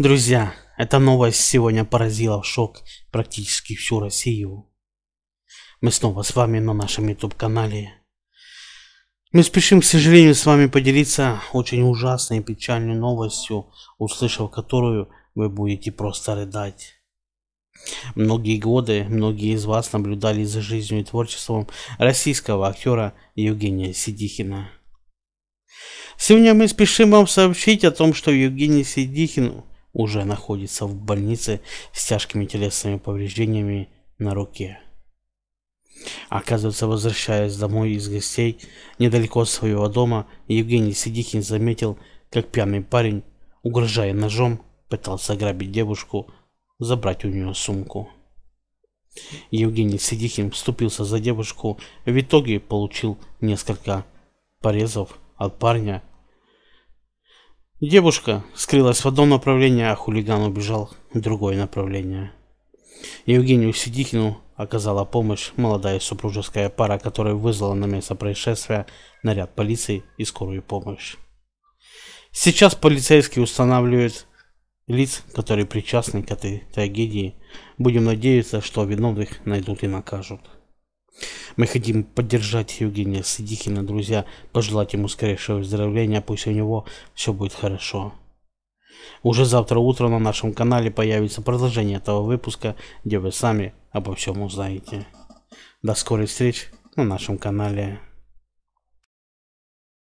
Друзья, эта новость сегодня поразила в шок практически всю Россию. Мы снова с вами на нашем YouTube-канале. Мы спешим, к сожалению, с вами поделиться очень ужасной и печальной новостью, услышав которую вы будете просто рыдать. Многие годы многие из вас наблюдали за жизнью и творчеством российского актера Евгения Сидихина. Сегодня мы спешим вам сообщить о том, что Евгений Сидихин уже находится в больнице с тяжкими телесными повреждениями на руке. Оказывается, возвращаясь домой из гостей, недалеко от своего дома, Евгений Сидихин заметил, как пьяный парень, угрожая ножом, пытался ограбить девушку, забрать у нее сумку. Евгений Сидихин вступился за девушку, в итоге получил несколько порезов от парня Девушка скрылась в одном направлении, а хулиган убежал в другое направление. Евгению Сидихину оказала помощь молодая супружеская пара, которая вызвала на место происшествия наряд полиции и скорую помощь. Сейчас полицейские устанавливают лиц, которые причастны к этой трагедии. Будем надеяться, что виновных найдут и накажут. Мы хотим поддержать Евгения Сидихина, друзья, пожелать ему скорейшего выздоровления, а пусть у него все будет хорошо. Уже завтра утром на нашем канале появится продолжение этого выпуска, где вы сами обо всем узнаете. До скорых встреч на нашем канале.